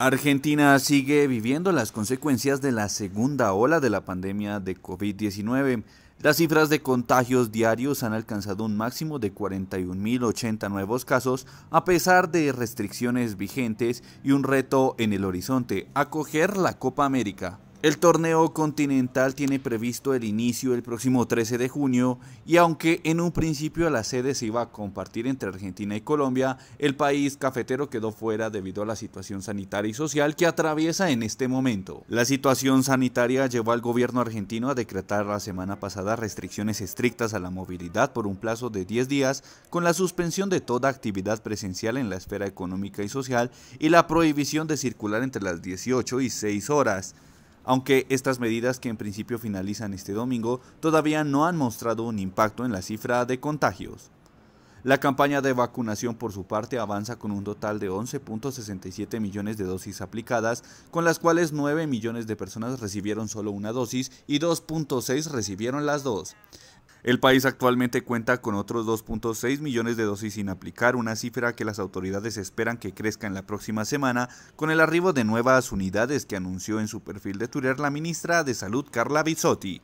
Argentina sigue viviendo las consecuencias de la segunda ola de la pandemia de COVID-19. Las cifras de contagios diarios han alcanzado un máximo de 41.080 nuevos casos a pesar de restricciones vigentes y un reto en el horizonte, acoger la Copa América. El torneo continental tiene previsto el inicio el próximo 13 de junio y aunque en un principio la sede se iba a compartir entre Argentina y Colombia, el país cafetero quedó fuera debido a la situación sanitaria y social que atraviesa en este momento. La situación sanitaria llevó al gobierno argentino a decretar la semana pasada restricciones estrictas a la movilidad por un plazo de 10 días con la suspensión de toda actividad presencial en la esfera económica y social y la prohibición de circular entre las 18 y 6 horas. Aunque estas medidas que en principio finalizan este domingo todavía no han mostrado un impacto en la cifra de contagios. La campaña de vacunación por su parte avanza con un total de 11.67 millones de dosis aplicadas, con las cuales 9 millones de personas recibieron solo una dosis y 2.6 recibieron las dos. El país actualmente cuenta con otros 2.6 millones de dosis sin aplicar, una cifra que las autoridades esperan que crezca en la próxima semana con el arribo de nuevas unidades que anunció en su perfil de Twitter la ministra de Salud Carla Bisotti.